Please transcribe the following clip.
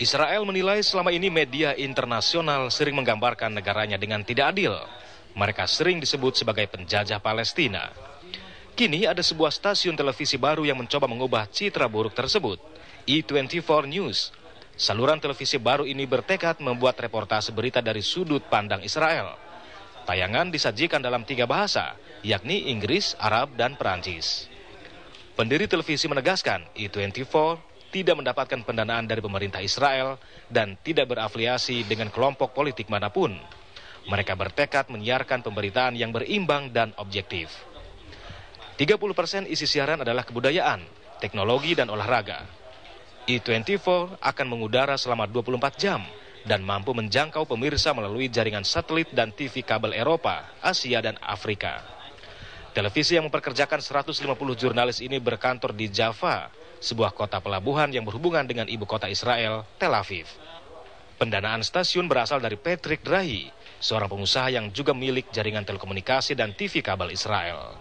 Israel menilai selama ini media internasional sering menggambarkan negaranya dengan tidak adil. Mereka sering disebut sebagai penjajah Palestina. Kini ada sebuah stasiun televisi baru yang mencoba mengubah citra buruk tersebut, E24 News. Saluran televisi baru ini bertekad membuat reportase berita dari sudut pandang Israel. Tayangan disajikan dalam tiga bahasa, yakni Inggris, Arab, dan Perancis. Pendiri televisi menegaskan E24 tidak mendapatkan pendanaan dari pemerintah Israel dan tidak berafiliasi dengan kelompok politik manapun. Mereka bertekad menyiarkan pemberitaan yang berimbang dan objektif. 30 persen isi siaran adalah kebudayaan, teknologi, dan olahraga. E24 akan mengudara selama 24 jam dan mampu menjangkau pemirsa melalui jaringan satelit dan TV kabel Eropa, Asia, dan Afrika. Televisi yang memperkerjakan 150 jurnalis ini berkantor di Java, sebuah kota pelabuhan yang berhubungan dengan ibu kota Israel, Tel Aviv. Pendanaan stasiun berasal dari Patrick Drahi, seorang pengusaha yang juga milik jaringan telekomunikasi dan TV kabel Israel.